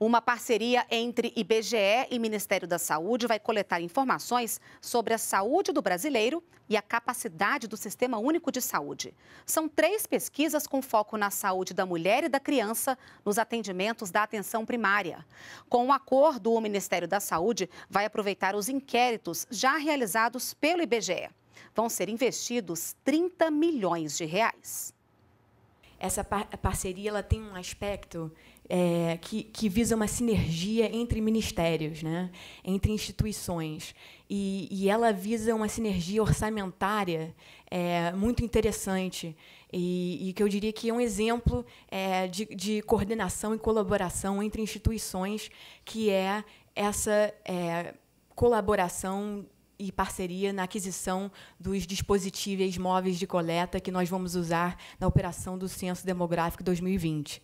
Uma parceria entre IBGE e Ministério da Saúde vai coletar informações sobre a saúde do brasileiro e a capacidade do Sistema Único de Saúde. São três pesquisas com foco na saúde da mulher e da criança nos atendimentos da atenção primária. Com o um acordo, o Ministério da Saúde vai aproveitar os inquéritos já realizados pelo IBGE. Vão ser investidos 30 milhões de reais essa par parceria ela tem um aspecto é, que, que, visa uma sinergia entre ministérios, né? entre instituições. E, e ela visa uma sinergia orçamentária é, muito interessante. E, e, que eu diria que é um exemplo é, de, de, coordenação e colaboração entre instituições, que é essa é, colaboração e parceria na aquisição dos dispositivos móveis de coleta que nós vamos usar na operação do Censo Demográfico 2020.